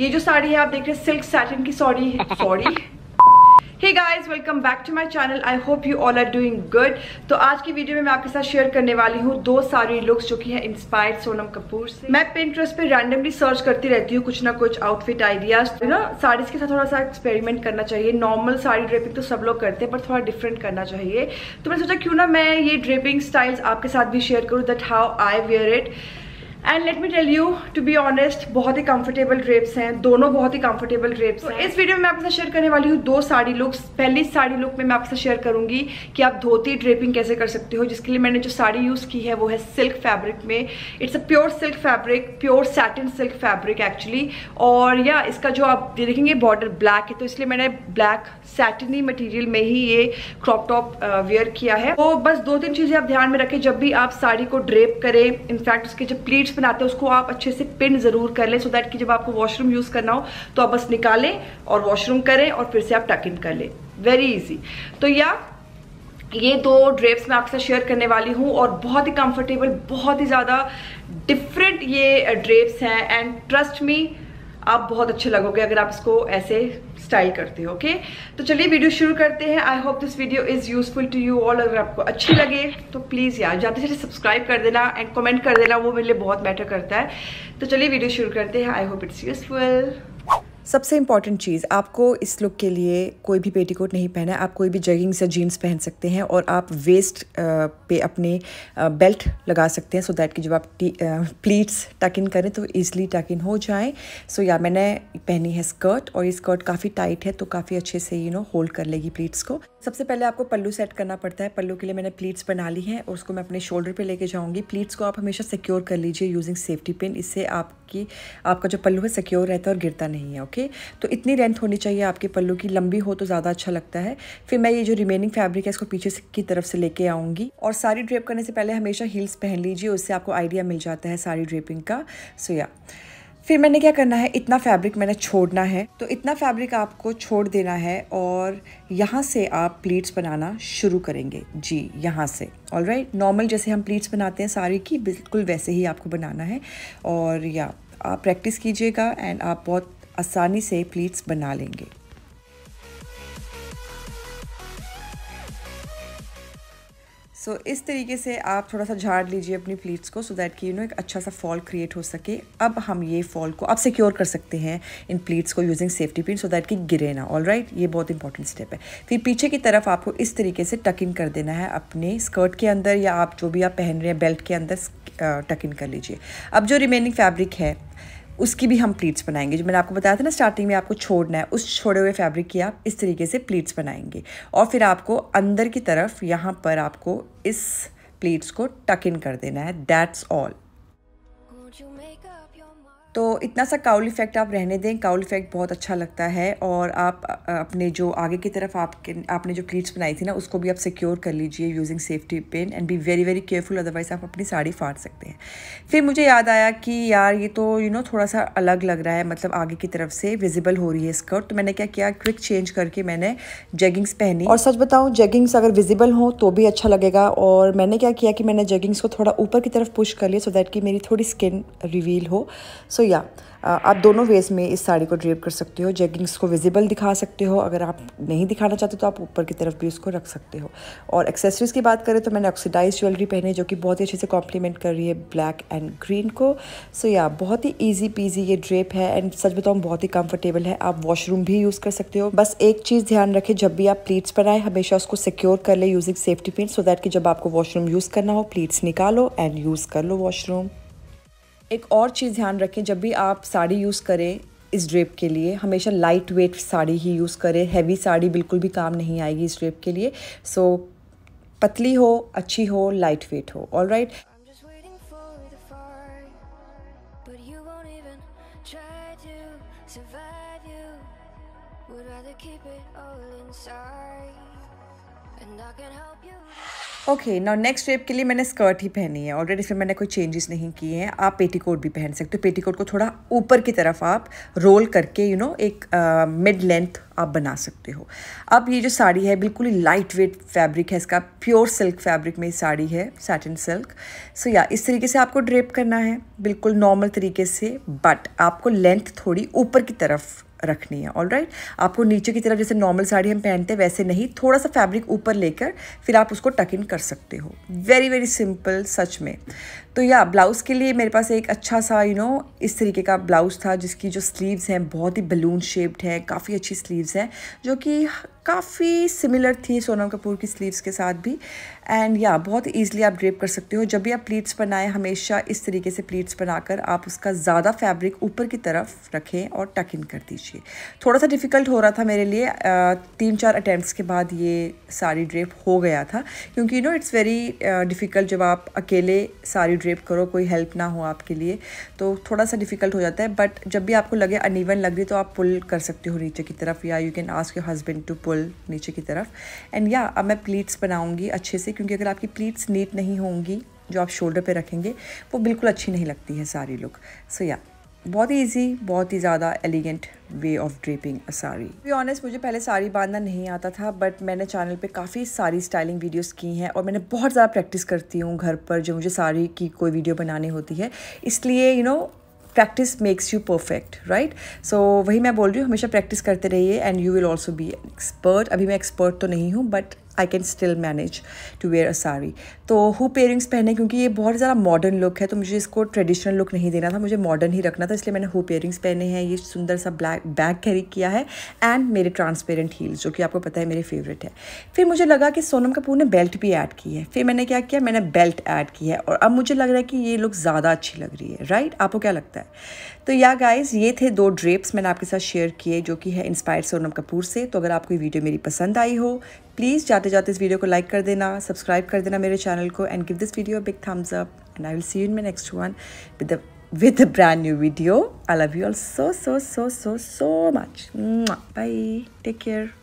ये जो साड़ी है आप देख रहे हैं सिल्क सैटिन की sorry sorry hey guys welcome back to my channel I hope you all are doing good तो आज की वीडियो में मैं आपके साथ शेयर करने वाली हूँ दो सारी लुक्स जो कि है इंस्पायर्ड सोनम कपूर से मैं पिंट्रेस्ट पे रैंडमली सर्च करती रहती हूँ कुछ ना कुछ आउटफिट आइडियाज तो ना साड़ीज के साथ थोड़ा सा एक्सपेरिमेंट करना चाहिए नॉर्मल साड़ी ड्रेपिंग तो सब लोग करते हैं पर थोड़ा डिफरेंट करना चाहिए तो मैंने सोचा क्यों ना मैं ये ड्रेपिंग स्टाइल्स आपके साथ भी शेयर करूँ that how I wear it and let me tell you to be honest बहुत ही कंफर्टेबल ड्रेप्स हैं दोनों बहुत ही कंफर्टेबल ड्रेप्स तो हैं इस वीडियो में मैं आपके साथ शेयर करने वाली हूँ दो साड़ी लुक्स पहली साड़ी लुक में मैं आपके साथ शेयर करूंगी कि आप धोती ड्रेपिंग कैसे कर सकते हो जिसके लिए मैंने जो साड़ी यूज़ की है वो है सिल्क फैब्रिक में it's a pure silk fabric pure satin silk fabric actually और या इसका जो आप देखेंगे बॉर्डर ब्लैक है तो इसलिए मैंने ब्लैक सैटनी मटीरियल में ही ये क्रॉप टॉप वेयर किया है तो बस दो तीन चीज़ें आप ध्यान में रखें जब भी आप साड़ी को ड्रेप करें इनफैक्ट उसके जो प्लीट्स बनाते हैं उसको आप अच्छे से पिन ज़रूर कर लें सो दैट कि जब आपको वॉशरूम यूज़ करना हो तो आप बस निकालें और वॉशरूम करें और फिर से आप टक इन कर लें वेरी इजी तो या ये दो ड्रेप्स मैं आपसे शेयर करने वाली हूँ और बहुत ही कंफर्टेबल बहुत ही ज़्यादा डिफरेंट ये ड्रेप्स हैं एंड ट्रस्ट मी आप बहुत अच्छे लगोगे अगर आप इसको ऐसे स्टाइल करते हो ओके तो चलिए वीडियो शुरू करते हैं I hope this video is useful to you all अगर आपको अच्छी लगे तो प्लीज़ यार जाते से सब्सक्राइब कर देना एंड कमेंट कर देना वो मेरे लिए बहुत मैटर करता है तो चलिए वीडियो शुरू करते हैं आई होप इट्स यूजफुल सबसे इंपॉर्टेंट चीज़ आपको इस लुक के लिए कोई भी पेटीकोट नहीं पहना है आप कोई भी जगिंग्स या जीन्स पहन सकते हैं और आप वेस्ट पे अपने बेल्ट लगा सकते हैं सो दैट कि जब आप प्लीट्स टक इन करें तो ईज़िली टक इन हो जाए सो या मैंने पहनी है स्कर्ट और ये स्कर्ट काफ़ी टाइट है तो काफ़ी अच्छे से यू नो होल्ड कर लेगी प्लीट्स को सबसे पहले आपको पल्लू सेट करना पड़ता है पल्लू के लिए मैंने प्लीट्स बना ली हैं और उसको मैं अपने शोल्डर पर लेके जाऊँगी प्लीट्स को आप हमेशा सिक्योर कर लीजिए यूजिंग सेफ्टी पिन इससे आप आपकी आपका जो पल्लू है सिक्योर रहता है और गिरता नहीं है ओके तो इतनी लेंथ होनी चाहिए आपके पल्लू की लंबी हो तो ज़्यादा अच्छा लगता है फिर मैं ये जो रिमेनिंग फैब्रिक है इसको पीछे की तरफ से लेके आऊँगी और सारी ड्रेप करने से पहले हमेशा हील्स पहन लीजिए उससे आपको आइडिया मिल जाता है साड़ी ड्रेपिंग का सो या फिर मैंने क्या करना है इतना फैब्रिक मैंने छोड़ना है तो इतना फैब्रिक आपको छोड़ देना है और यहाँ से आप प्लीट्स बनाना शुरू करेंगे जी यहाँ से ऑल राइट नॉर्मल जैसे हम प्लीट्स बनाते हैं सारी की बिल्कुल वैसे ही आपको बनाना है और या आप प्रैक्टिस कीजिएगा एंड आप बहुत आसानी से प्लीट्स बना लेंगे सो so, इस तरीके से आप थोड़ा सा झाड़ लीजिए अपनी प्लीट्स को सो दैट कि यू नो एक अच्छा सा फॉल क्रिएट हो सके अब हम ये फॉल को अब सिक्योर कर सकते हैं इन प्लीट्स को using safety pin so that कि गिरे ना ऑल राइट right? ये बहुत इंपॉर्टेंट स्टेप है फिर पीछे की तरफ आपको इस तरीके से टक इन कर देना है अपने स्कर्ट के अंदर या आप जो भी आप पहन रहे हैं बेल्ट के अंदर टक इन कर लीजिए अब जो रिमेनिंग फैब्रिक है उसकी भी हम प्लीट्स बनाएंगे जो मैंने आपको बताया था ना स्टार्टिंग में आपको छोड़ना है उस छोड़े हुए फैब्रिक की आप इस तरीके से प्लीट्स बनाएंगे और फिर आपको अंदर की तरफ यहाँ पर आपको इस प्लीट्स को टक इन कर देना है दैट्स ऑल तो इतना सा काउल इफ़ेक्ट आप रहने दें काउल इफ़ेक्ट बहुत अच्छा लगता है और आप अपने जो आगे की तरफ आपके आपने जो प्लीट्स बनाई थी ना उसको भी आप सिक्योर कर लीजिए using safety pin and be very very careful otherwise आप अपनी साड़ी फाड़ सकते हैं फिर मुझे याद आया कि यार ये तो यू you नो know, थोड़ा सा अलग लग रहा है मतलब आगे की तरफ से विजिबल हो रही है स्कर्ट तो मैंने क्या किया क्विक चेंज करके मैंने जेगिंग्स पहनी और सच बताऊँ जेगिंग्स अगर विजिबल हों तो भी अच्छा लगेगा और मैंने क्या किया कि मैंने जेगिंग्स को थोड़ा ऊपर की तरफ पुश कर लिया सो दैट कि मेरी थोड़ी स्किन रिवील हो सो या uh, आप दोनों वेज में इस साड़ी को ड्रेप कर सकते हो जेगिंग्स को विजिबल दिखा सकते हो अगर आप नहीं दिखाना चाहते तो आप ऊपर की तरफ भी उसको रख सकते हो और एक्सेसरीज़ की बात करें तो मैंने ऑक्सीडाइज ज्वेलरी पहने जो कि बहुत ही अच्छे से कॉम्प्लीमेंट कर रही है ब्लैक एंड ग्रीन को सो so, या yeah, बहुत ही ईजी पीजी ये ड्रेप है एंड सच बताऊँ बहुत ही कम्फर्टेबल है आप वॉशरूम भी यूज़ कर सकते हो बस एक चीज़ ध्यान रखें जब भी आप प्लीट्स बनाएं हमेशा उसको सिक्योर कर ले using safety pin so that कि जब आपको वॉशरूम यूज़ करना हो प्लीट्स निकालो एंड यूज़ कर लो वॉशरूम एक और चीज़ ध्यान रखें जब भी आप साड़ी यूज़ करें इस ड्रेप के लिए हमेशा लाइट वेट साड़ी ही यूज़ करें हैवी साड़ी बिल्कुल भी काम नहीं आएगी इस ड्रेप के लिए सो so, पतली हो अच्छी हो लाइट वेट हो all right and I can help you. Okay now next वेप के लिए मैंने स्कर्ट ही पहनी है ऑलरेडी इसमें मैंने कोई चेंजेस नहीं किए हैं आप पेटीकोट भी पहन सकते हो पेटीकोट को थोड़ा ऊपर की तरफ आप रोल करके यू you नो know, एक मिड uh, लेंथ आप बना सकते हो अब ये जो साड़ी है बिल्कुल ही लाइट वेट फैब्रिक है इसका प्योर सिल्क फैब्रिक में साड़ी है सैटिन सिल्क सो या इस तरीके से आपको ड्रेप करना है बिल्कुल नॉर्मल तरीके से बट आपको लेंथ थोड़ी ऊपर की तरफ रखनी है ऑल राइट आपको नीचे की तरफ जैसे नॉर्मल साड़ी हम पहनते हैं वैसे नहीं थोड़ा सा फैब्रिक ऊपर लेकर फिर आप उसको टक इन कर सकते हो वेरी वेरी सिंपल सच में तो या ब्लाउज़ के लिए मेरे पास एक अच्छा सा यू you नो know, इस तरीके का ब्लाउज़ था जिसकी जो स्लीव्स हैं बहुत ही बलून शेप्ड है काफ़ी अच्छी स्लीव्स हैं जो कि काफ़ी सिमिलर थी सोनम कपूर की स्लीव्स के साथ भी एंड या yeah, बहुत ईजिली आप ड्रेप कर सकते हो जब भी आप प्लीट्स बनाएं हमेशा इस तरीके से प्लीट्स बनाकर आप उसका ज़्यादा फैब्रिक ऊपर की तरफ रखें और टक इन कर दीजिए थोड़ा सा डिफ़िकल्ट हो रहा था मेरे लिए तीन चार अटैम्प्ट के बाद ये सारी ड्रेप हो गया था क्योंकि you know it's very difficult जब आप अकेले सारी ड्रेप करो कोई हेल्प ना हो आपके लिए तो थोड़ा सा डिफ़िकल्ट हो जाता है बट जब भी आपको लगे अनइवन लग रही तो आप पुल कर सकते हो नीचे की तरफ या you can ask your husband to pull full नीचे की तरफ एंड या अब मैं प्लीट्स बनाऊंगी अच्छे से क्योंकि अगर आपकी प्लीट्स नीट नहीं होंगी जो आप शोल्डर पे रखेंगे वो बिल्कुल अच्छी नहीं लगती है सारी लुक सो या बहुत ही ईजी बहुत ही ज़्यादा elegant way of draping a sari be honest मुझे पहले साड़ी बांधना नहीं आता था बट मैंने चैनल पे काफ़ी सारी स्टाइलिंग वीडियोस की हैं और मैंने बहुत ज़्यादा प्रैक्टिस करती हूँ घर पर जो मुझे साड़ी की कोई वीडियो बनानी होती है इसलिए you you know know, practice makes you perfect right so वही मैं बोल रही हूँ हमेशा प्रैक्टिस करते रहिए and you will also be expert अभी मैं एक्सपर्ट तो नहीं हूँ but I can still manage to wear a sari तो हुप पेयरिंग्स पहने क्योंकि ये बहुत ज़्यादा मॉडर्न लुक है तो मुझे इसको ट्रेडिशनल लुक नहीं देना था मुझे मॉडर्न ही रखना था इसलिए मैंने हुप पेयरिंग्स पहने हैं ये सुंदर सा ब्लैक बैग कैरी किया है एंड मेरे ट्रांसपेरेंट हील्स जो कि आपको पता है मेरे फेवरेट है फिर मुझे लगा कि सोनम कपूर ने बेल्ट भी ऐड की है फिर मैंने क्या किया मैंने बेल्ट ऐड की है और अब मुझे लग रहा है कि ये लुक ज़्यादा अच्छी लग रही है राइट आपको क्या लगता है तो या गाइज ये थे दो ड्रेप्स मैंने आपके साथ शेयर किए जो कि है इंस्पायर सोनम कपूर से तो अगर आपको वीडियो मेरी पसंद आई हो प्लीज़ जाते जाते जाते इस वीडियो को लाइक कर देना सब्सक्राइब कर देना मेरे चैनल को and give this video big thumbs up and I will see you in my next one with with a brand new video. I love you all so, so, so, so, so much. Mwah. Bye. Take care.